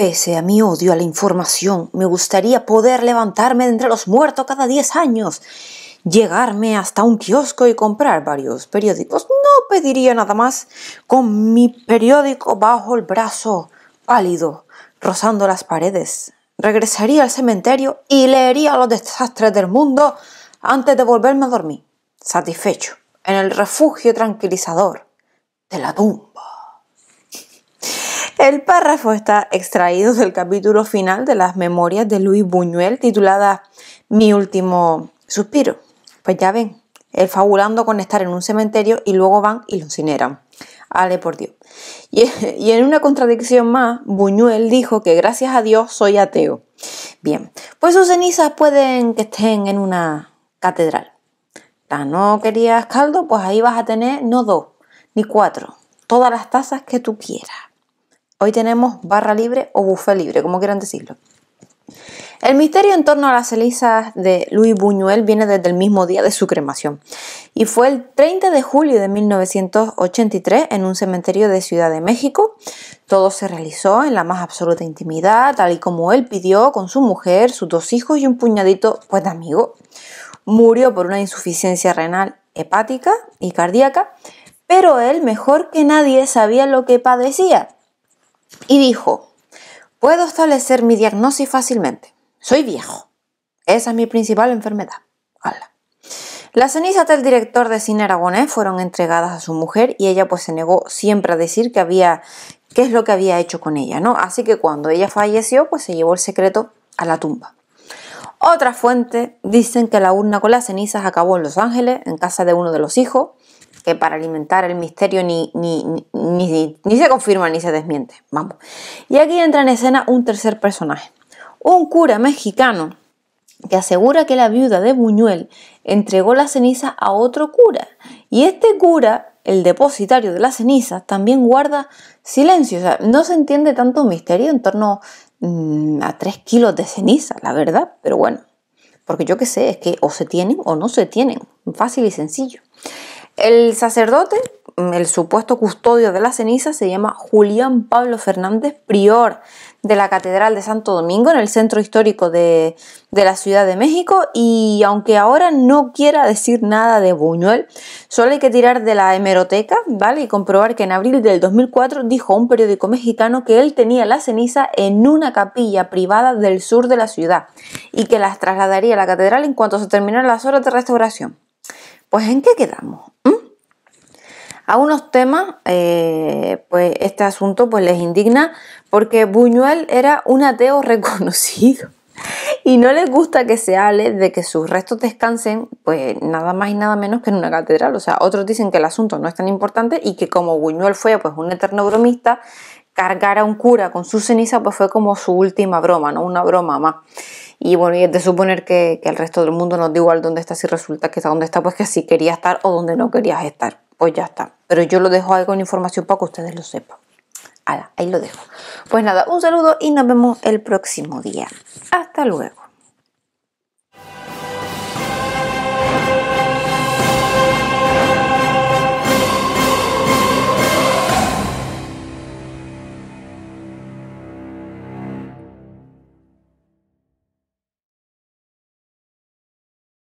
Pese a mi odio a la información, me gustaría poder levantarme de entre los muertos cada 10 años, llegarme hasta un kiosco y comprar varios periódicos. No pediría nada más con mi periódico bajo el brazo, pálido, rozando las paredes. Regresaría al cementerio y leería los desastres del mundo antes de volverme a dormir, satisfecho, en el refugio tranquilizador de la tumba. El párrafo está extraído del capítulo final de las memorias de Luis Buñuel titulada Mi último suspiro. Pues ya ven, el fabulando con estar en un cementerio y luego van y lo incineran. Ale por Dios. Y, en una contradicción más, Buñuel dijo que gracias a Dios soy ateo. Bien, pues sus cenizas pueden que estén en una catedral. La no querías caldo, pues ahí vas a tener no dos, ni cuatro, todas las tazas que tú quieras. Hoy tenemos barra libre o buffet libre, como quieran decirlo. El misterio en torno a las cenizas de Luis Buñuel viene desde el mismo día de su cremación y fue el 30 de julio de 1983 en un cementerio de Ciudad de México. Todo se realizó en la más absoluta intimidad, tal y como él pidió con su mujer, sus dos hijos y un puñadito pues, de Murió por una insuficiencia renal hepática y cardíaca, pero él mejor que nadie sabía lo que padecía y dijo, puedo establecer mi diagnóstico fácilmente. Soy viejo. Esa es mi principal enfermedad. Las cenizas del director de cine aragonés fueron entregadas a su mujer y ella pues se negó siempre a decir qué es lo que había hecho con ella, ¿no? Así que cuando ella falleció, pues se llevó el secreto a la tumba. Otras fuentes dicen que la urna con las cenizas acabó en Los Ángeles, en casa de uno de los hijos, que para alimentar el misterio ni, ni, se confirma ni se desmiente. Vamos. Y aquí entra en escena un tercer personaje, un cura mexicano que asegura que la viuda de Buñuel entregó la ceniza a otro cura. Y este cura, el depositario de la ceniza también guarda silencio. O sea, no se entiende tanto misterio en torno mm, a tres kilos de ceniza, la verdad, pero bueno. Porque yo qué sé, es que o se tienen o no se tienen. Fácil y sencillo. El sacerdote, el supuesto custodio de la ceniza, se llama Julián Pablo Fernández, prior de la Catedral de Santo Domingo en el centro histórico de, la Ciudad de México y aunque ahora no quiera decir nada de Buñuel, solo hay que tirar de la hemeroteca, ¿vale? Y comprobar que en abril del 2004 dijo un periódico mexicano que él tenía la ceniza en una capilla privada del sur de la ciudad y que las trasladaría a la catedral en cuanto se terminaran las horas de restauración. Pues ¿en qué quedamos? A unos temas, eh, pues este asunto pues, les indigna porque Buñuel era un ateo reconocido y no les gusta que se hable de que sus restos descansen, pues nada más y nada menos que en una catedral. O sea, otros dicen que el asunto no es tan importante y que como Buñuel fue pues un eterno bromista, cargar a un cura con su ceniza pues fue como su última broma, ¿no? Una broma más. Y bueno, y de suponer que, el resto del mundo nos da igual dónde está si resulta que está donde está, pues que si quería estar o donde no querías estar pues ya está. Pero yo lo dejo algo con información para que ustedes lo sepan. ahí lo dejo. Pues nada, un saludo y nos vemos el próximo día. Hasta luego.